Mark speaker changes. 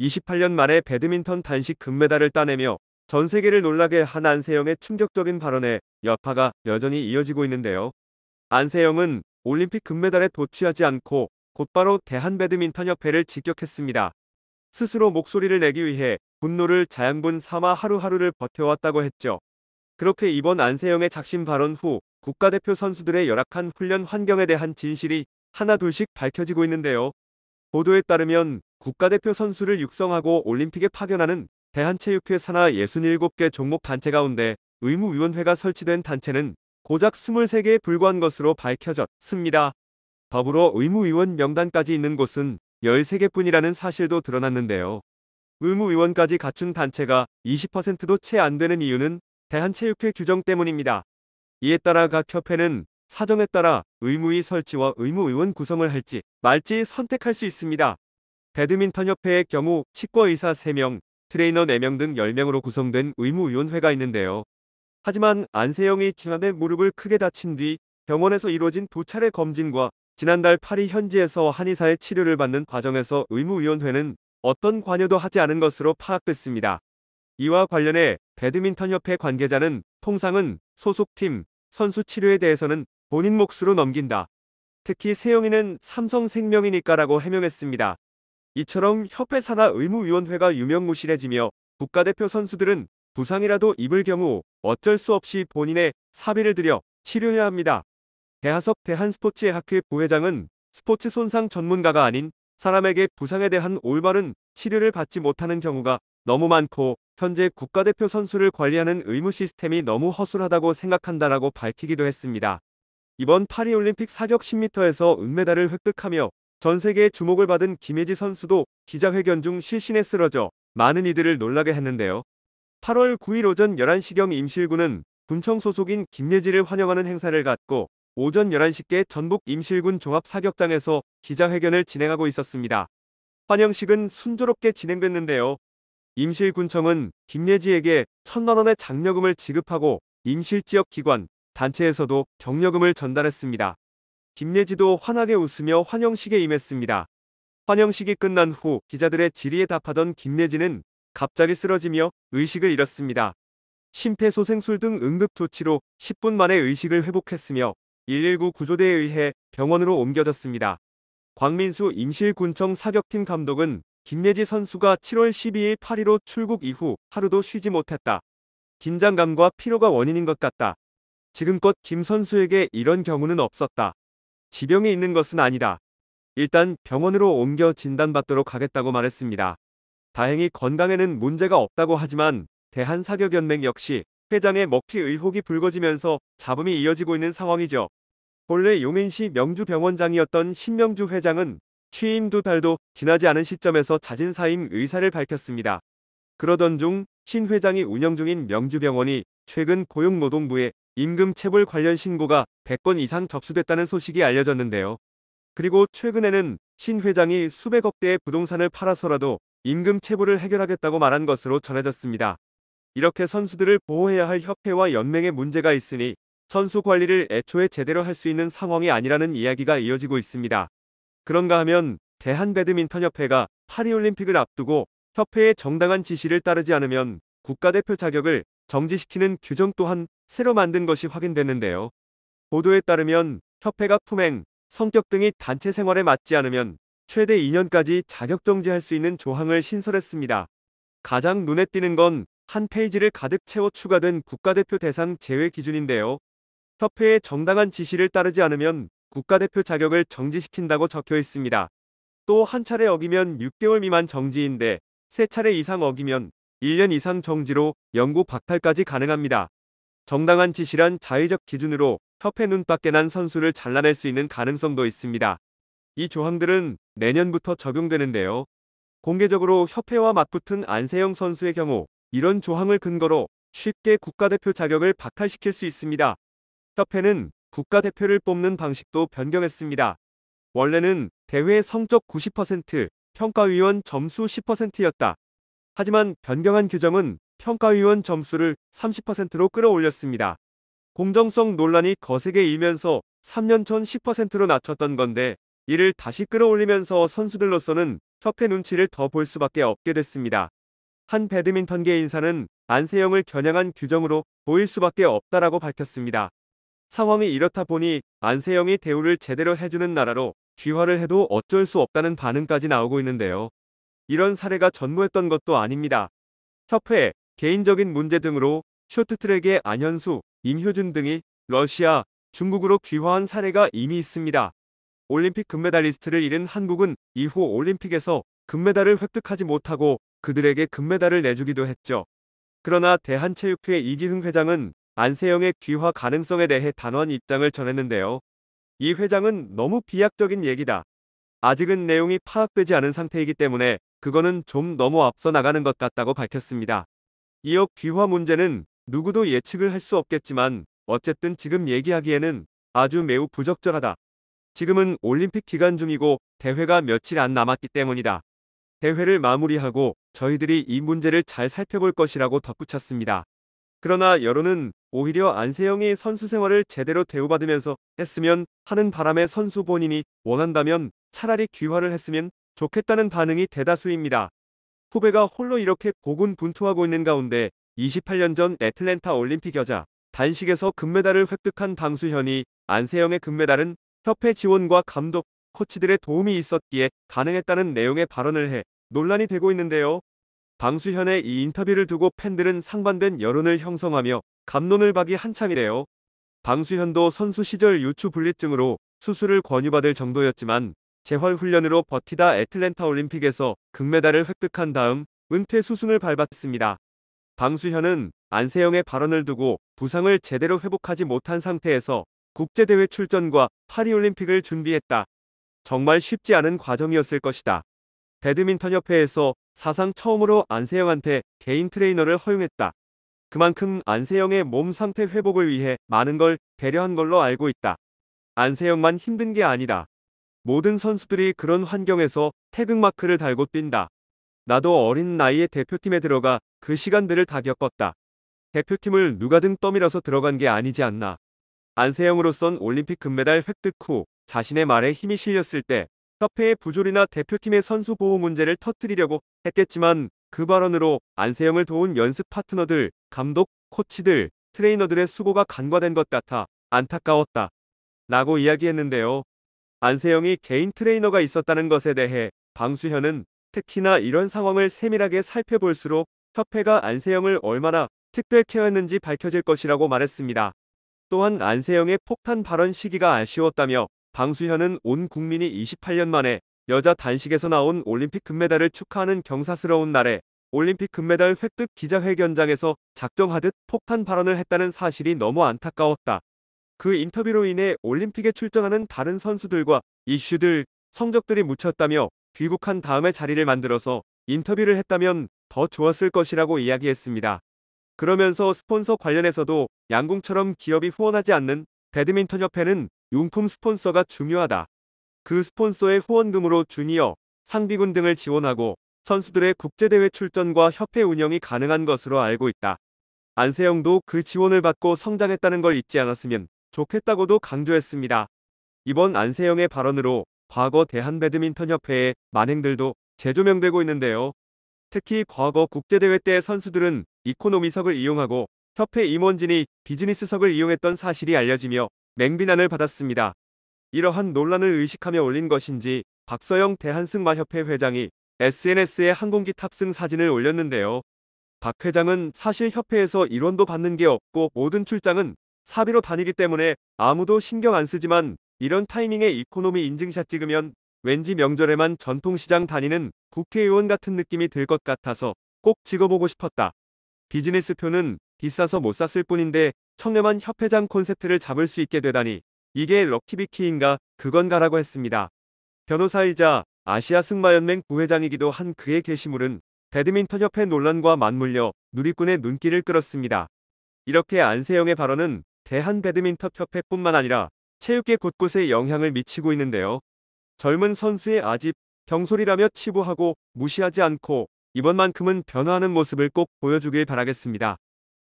Speaker 1: 28년 만에 배드민턴 단식 금메달을 따내며 전 세계를 놀라게 한 안세영의 충격적인 발언에 여파가 여전히 이어지고 있는데요. 안세영은 올림픽 금메달에 도취하지 않고 곧바로 대한배드민턴협회를 직격했습니다. 스스로 목소리를 내기 위해 분노를 자양분 삼아 하루하루를 버텨왔다고 했죠. 그렇게 이번 안세영의 작심 발언 후 국가대표 선수들의 열악한 훈련 환경에 대한 진실이 하나둘씩 밝혀지고 있는데요. 보도에 따르면 국가대표 선수를 육성하고 올림픽에 파견하는 대한체육회 산하 67개 종목 단체 가운데 의무위원회가 설치된 단체는 고작 23개에 불과한 것으로 밝혀졌습니다. 더불어 의무위원 명단까지 있는 곳은 13개뿐이라는 사실도 드러났는데요. 의무위원까지 갖춘 단체가 20%도 채 안 되는 이유는 대한체육회 규정 때문입니다. 이에 따라 각 협회는 사정에 따라 의무위 설치와 의무의원 구성을 할지 말지 선택할 수 있습니다. 배드민턴협회의 경우 치과의사 3명, 트레이너 4명 등 10명으로 구성된 의무위원회가 있는데요. 하지만 안세영이 지난해 무릎을 크게 다친 뒤 병원에서 이루어진 두 차례 검진과 지난달 파리 현지에서 한의사의 치료를 받는 과정에서 의무위원회는 어떤 관여도 하지 않은 것으로 파악됐습니다. 이와 관련해 배드민턴협회 관계자는 통상은 소속팀, 선수 치료에 대해서는 본인 몫으로 넘긴다. 특히 세영이는 삼성생명이니까라고 해명했습니다. 이처럼 협회 산하 의무위원회가 유명무실해지며 국가대표 선수들은 부상이라도 입을 경우 어쩔 수 없이 본인의 사비를 들여 치료해야 합니다. 대하석 대한스포츠의학회 부회장은 스포츠 손상 전문가가 아닌 사람에게 부상에 대한 올바른 치료를 받지 못하는 경우가 너무 많고 현재 국가대표 선수를 관리하는 의무 시스템이 너무 허술하다고 생각한다라고 밝히기도 했습니다. 이번 파리올림픽 사격 10m에서 은메달을 획득하며 전 세계의 주목을 받은 김혜지 선수도 기자회견 중 실신에 쓰러져 많은 이들을 놀라게 했는데요. 8월 9일 오전 11시경 임실군은 군청 소속인 김예지를 환영하는 행사를 갖고 오전 11시께 전북 임실군 종합사격장에서 기자회견을 진행하고 있었습니다. 환영식은 순조롭게 진행됐는데요. 임실군청은 김예지에게 천만원의 장려금을 지급하고 임실지역 기관, 단체에서도 격려금을 전달했습니다. 김예지도 환하게 웃으며 환영식에 임했습니다. 환영식이 끝난 후 기자들의 질의에 답하던 김예지는 갑자기 쓰러지며 의식을 잃었습니다. 심폐소생술 등 응급조치로 10분 만에 의식을 회복했으며 119 구조대에 의해 병원으로 옮겨졌습니다. 광민수 임실군청 사격팀 감독은 김예지 선수가 7월 12일 8 1로 출국 이후 하루도 쉬지 못했다. 긴장감과 피로가 원인인 것 같다. 지금껏 김 선수에게 이런 경우는 없었다. 지병이 있는 것은 아니다. 일단 병원으로 옮겨 진단받도록 하겠다고 말했습니다. 다행히 건강에는 문제가 없다고 하지만 대한사격연맹 역시 회장의 먹튀 의혹이 불거지면서 잡음이 이어지고 있는 상황이죠. 본래 용인시 명주병원장이었던 신명주 회장은 취임 두 달도 지나지 않은 시점에서 자진사임 의사를 밝혔습니다. 그러던 중 신 회장이 운영 중인 명주병원이 최근 고용노동부에 임금 체불 관련 신고가 100건 이상 접수됐다는 소식이 알려졌는데요. 그리고 최근에는 신 회장이 수백억 대의 부동산을 팔아서라도 임금 체불을 해결하겠다고 말한 것으로 전해졌습니다. 이렇게 선수들을 보호해야 할 협회와 연맹의 문제가 있으니 선수 관리를 애초에 제대로 할 수 있는 상황이 아니라는 이야기가 이어지고 있습니다. 그런가 하면 대한배드민턴협회가 파리올림픽을 앞두고 협회의 정당한 지시를 따르지 않으면 국가대표 자격을 정지시키는 규정 또한 새로 만든 것이 확인됐는데요. 보도에 따르면 협회가 품행, 성격 등이 단체 생활에 맞지 않으면 최대 2년까지 자격 정지할 수 있는 조항을 신설했습니다. 가장 눈에 띄는 건 한 페이지를 가득 채워 추가된 국가대표 대상 제외 기준인데요. 협회의 정당한 지시를 따르지 않으면 국가대표 자격을 정지시킨다고 적혀 있습니다. 또 한 차례 어기면 6개월 미만 정지인데 세 차례 이상 어기면 1년 이상 정지로 영구 박탈까지 가능합니다. 정당한 지시란 자의적 기준으로 협회 눈밖에 난 선수를 잘라낼 수 있는 가능성도 있습니다. 이 조항들은 내년부터 적용되는데요. 공개적으로 협회와 맞붙은 안세영 선수의 경우 이런 조항을 근거로 쉽게 국가대표 자격을 박탈시킬 수 있습니다. 협회는 국가대표를 뽑는 방식도 변경했습니다. 원래는 대회 성적 90%, 평가위원 점수 10%였다. 하지만 변경한 규정은 평가위원 점수를 30%로 끌어올렸습니다. 공정성 논란이 거세게 일면서 3년 전 10%로 낮췄던 건데 이를 다시 끌어올리면서 선수들로서는 협회 눈치를 더 볼 수밖에 없게 됐습니다. 한 배드민턴계 인사는 안세영을 겨냥한 규정으로 보일 수밖에 없다라고 밝혔습니다. 상황이 이렇다 보니 안세영이 대우를 제대로 해주는 나라로 귀화를 해도 어쩔 수 없다는 반응까지 나오고 있는데요. 이런 사례가 전무했던 것도 아닙니다. 협회, 개인적인 문제 등으로 쇼트트랙의 안현수, 임효준 등이 러시아, 중국으로 귀화한 사례가 이미 있습니다. 올림픽 금메달리스트를 잃은 한국은 이후 올림픽에서 금메달을 획득하지 못하고 그들에게 금메달을 내주기도 했죠. 그러나 대한체육회 이기흥 회장은 안세영의 귀화 가능성에 대해 단호한 입장을 전했는데요. 이 회장은 너무 비약적인 얘기다. 아직은 내용이 파악되지 않은 상태이기 때문에 그거는 좀 너무 앞서 나가는 것 같다고 밝혔습니다. 이어 귀화 문제는 누구도 예측을 할 수 없겠지만 어쨌든 지금 얘기하기에는 아주 매우 부적절하다. 지금은 올림픽 기간 중이고 대회가 며칠 안 남았기 때문이다. 대회를 마무리하고 저희들이 이 문제를 잘 살펴볼 것이라고 덧붙였습니다. 그러나 여론은 오히려 안세영이 선수 생활을 제대로 대우받으면서 했으면 하는 바람에 선수 본인이 원한다면 차라리 귀화를 했으면 좋겠다는 반응이 대다수입니다. 후배가 홀로 이렇게 고군분투하고 있는 가운데 28년 전 애틀랜타 올림픽 여자 단식에서 금메달을 획득한 방수현이 안세영의 금메달은 협회 지원과 감독, 코치들의 도움이 있었기에 가능했다는 내용의 발언을 해 논란이 되고 있는데요. 방수현의 이 인터뷰를 두고 팬들은 상반된 여론을 형성하며 감론을 박이 한창이래요. 방수현도 선수 시절 유추 불리증으로 수술을 권유받을 정도였지만 재활 훈련으로 버티다 애틀랜타 올림픽에서 금메달을 획득한 다음 은퇴 수순을 밟았습니다. 방수현은 안세영의 발언을 두고 부상을 제대로 회복하지 못한 상태에서 국제대회 출전과 파리올림픽을 준비했다. 정말 쉽지 않은 과정이었을 것이다. 배드민턴협회에서 사상 처음으로 안세영한테 개인 트레이너를 허용했다. 그만큼 안세영의 몸 상태 회복을 위해 많은 걸 배려한 걸로 알고 있다. 안세영만 힘든 게 아니다. 모든 선수들이 그런 환경에서 태극마크를 달고 뛴다. 나도 어린 나이에 대표팀에 들어가 그 시간들을 다 겪었다. 대표팀을 누가 등 떠밀어서 들어간 게 아니지 않나. 안세영으로선 올림픽 금메달 획득 후 자신의 말에 힘이 실렸을 때 협회의 부조리나 대표팀의 선수 보호 문제를 터뜨리려고 했겠지만 그 발언으로 안세영을 도운 연습 파트너들, 감독, 코치들, 트레이너들의 수고가 간과된 것 같아 안타까웠다. 라고 이야기했는데요. 안세영이 개인 트레이너가 있었다는 것에 대해 방수현은 특히나 이런 상황을 세밀하게 살펴볼수록 협회가 안세영을 얼마나 특별 케어했는지 밝혀질 것이라고 말했습니다. 또한 안세영의 폭탄 발언 시기가 아쉬웠다며 방수현은 온 국민이 28년 만에 여자 단식에서 나온 올림픽 금메달을 축하하는 경사스러운 날에 올림픽 금메달 획득 기자회견장에서 작정하듯 폭탄 발언을 했다는 사실이 너무 안타까웠다. 그 인터뷰로 인해 올림픽에 출전하는 다른 선수들과 이슈들, 성적들이 묻혔다며 귀국한 다음에 자리를 만들어서 인터뷰를 했다면 더 좋았을 것이라고 이야기했습니다. 그러면서 스폰서 관련해서도 양궁처럼 기업이 후원하지 않는 배드민턴 협회는 용품 스폰서가 중요하다. 그 스폰서의 후원금으로 주니어, 상비군 등을 지원하고 선수들의 국제대회 출전과 협회 운영이 가능한 것으로 알고 있다. 안세영도 그 지원을 받고 성장했다는 걸 잊지 않았으면 좋겠다고도 강조했습니다. 이번 안세영의 발언으로 과거 대한배드민턴협회의 만행들도 재조명되고 있는데요. 특히 과거 국제대회 때 선수들은 이코노미석을 이용하고 협회 임원진이 비즈니스석을 이용했던 사실이 알려지며 맹비난을 받았습니다. 이러한 논란을 의식하며 올린 것인지 박서영 대한승마협회 회장이 SNS에 항공기 탑승 사진을 올렸는데요. 박 회장은 사실 협회에서 일원도 받는 게 없고 모든 출장은 사비로 다니기 때문에 아무도 신경 안 쓰지만 이런 타이밍에 이코노미 인증샷 찍으면 왠지 명절에만 전통시장 다니는 국회의원 같은 느낌이 들 것 같아서 꼭 찍어보고 싶었다. 비즈니스 표는 비싸서 못 샀을 뿐인데 청렴한 협회장 콘셉트를 잡을 수 있게 되다니 이게 럭키비키인가 그건 가라고 했습니다. 변호사이자 아시아 승마연맹 부회장이기도 한 그의 게시물은 배드민턴 협회 논란과 맞물려 누리꾼의 눈길을 끌었습니다. 이렇게 안세영의 발언은 대한 배드민턴 협회뿐만 아니라 체육계 곳곳에 영향을 미치고 있는데요. 젊은 선수의 아집, 경솔이라며 치부하고 무시하지 않고 이번만큼은 변화하는 모습을 꼭 보여주길 바라겠습니다.